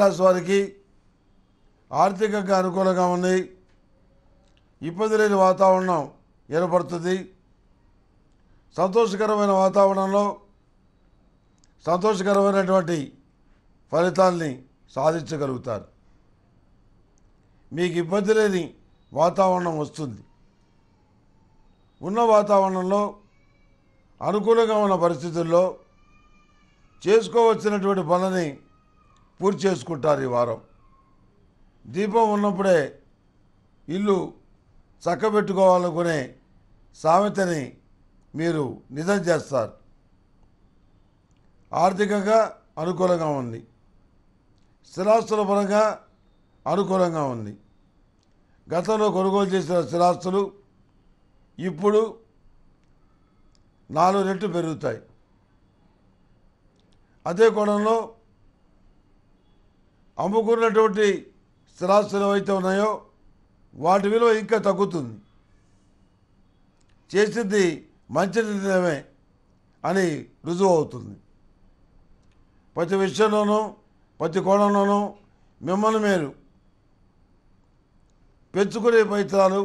రాశి వారికి ఆర్థికంగా అనుకూలంగా ఉన్నాయి ఇబ్బంది లేని వాతావరణం ఏర్పడుతుంది సంతోషకరమైన వాతావరణంలో సంతోషకరమైనటువంటి ఫలితాల్ని సాధించగలుగుతారు మీకు ఇబ్బంది లేని వాతావరణం వస్తుంది ఉన్న వాతావరణంలో అనుకూలంగా ఉన్న పరిస్థితుల్లో చేసుకోవచ్చినటువంటి పనులని పూర్తి చేసుకుంటారు ఈ వారం దీపం ఉన్నప్పుడే ఇల్లు చక్కబెట్టుకోవాలనుకునే సామెతని మీరు నిజం చేస్తారు ఆర్థికంగా అనుకూలంగా ఉంది స్థిరాస్తుల పరంగా అనుకూలంగా ఉంది గతంలో కొనుగోలు చేసిన స్థిరాస్తులు ఇప్పుడు నాలుగు రెట్లు పెరుగుతాయి అదే కోణంలో అమ్ముకున్నటువంటి స్థిరాస్తులు ఏవైతే ఉన్నాయో వాటి విలువ ఇంకా తగ్గుతుంది చేసింది మంచి నిర్ణయమే అని రుజువు అవుతుంది ప్రతి విషయంలోనూ ప్రతి కోణంలోనూ మిమ్మల్ని మీరు పెంచుకునే ప్రయత్నాలు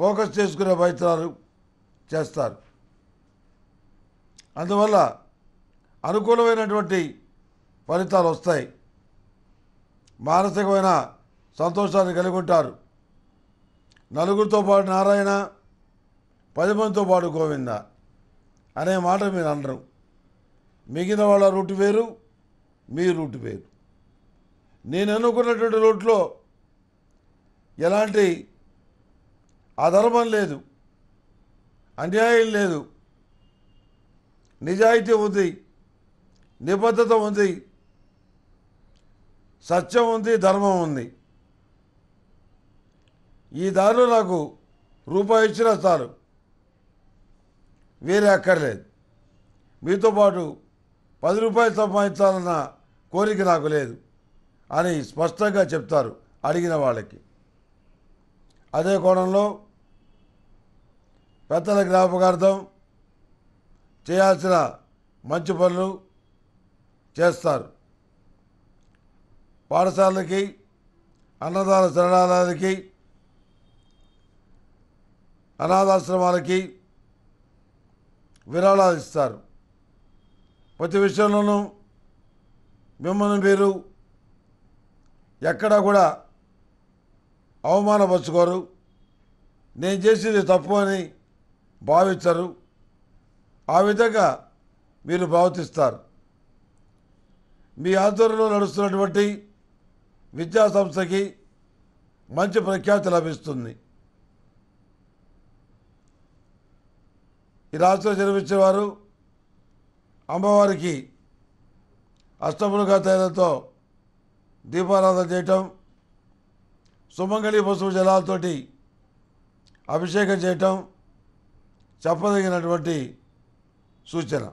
ఫోకస్ చేసుకునే ప్రయత్నాలు చేస్తారు అందువల్ల అనుకూలమైనటువంటి ఫలితాలు వస్తాయి మానసికమైన సంతోషాన్ని కలిగి ఉంటారు నలుగురితో పాటు నారాయణ పది మందితో పాటు గోవింద అనే మాట మీరు అనరు మిగిలిన వాళ్ళ రూట్ వేరు మీ రూట్ వేరు నేను అనుకున్నటువంటి రూట్లో ఎలాంటి అధర్మం లేదు అన్యాయం లేదు నిజాయితీ ఉంది నిబద్ధత ఉంది సత్యం ఉంది ధర్మం ఉంది ఈ దారిలో నాకు రూపాయి ఇచ్చినా చాలు వేరే అక్కర్లేదు మీతో పాటు పది రూపాయలు సంపాదించాలన్న కోరిక నాకు లేదు అని స్పష్టంగా చెప్తారు అడిగిన వాళ్ళకి అదే కోణంలో పెద్దల జ్ఞాపకార్థం చేయాల్సిన మంచి పనులు చేస్తారు పాఠశాలకి అన్నదాన శరణాలయాలకి అనాథాశ్రమాలకి విరాళాలు ఇస్తారు ప్రతి విషయంలోనూ మిమ్మల్ని మీరు ఎక్కడా కూడా అవమానపరచుకోరు నేను చేసేది తప్పు అని భావించరు ఆ విధంగా మీరు ప్రవర్తిస్తారు మీ ఆధ్వర్యంలో నడుస్తున్నటువంటి విద్యా సంస్థకి మంచి ప్రఖ్యాతి లభిస్తుంది ఈ రాశిలో జన్మించిన వారు అమ్మవారికి అష్టములుగా తేదతో దీపారాధన చేయటం సుమంగళి పసుపు జలాలతోటి అభిషేకం చేయటం చెప్పదగినటువంటి సూచన